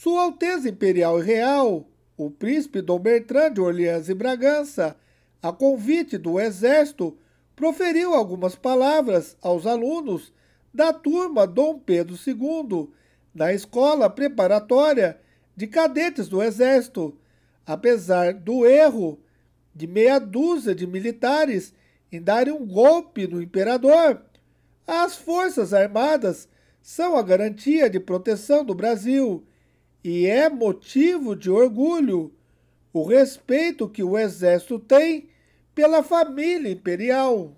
Sua Alteza Imperial e Real, o príncipe Dom Bertrand de Orleans e Bragança, a convite do Exército, proferiu algumas palavras aos alunos da turma Dom Pedro II, da escola preparatória de cadetes do Exército, apesar do erro de meia dúzia de militares em darem um golpe no imperador. As Forças Armadas são a garantia de proteção do Brasil e é motivo de orgulho o respeito que o exército tem pela família imperial.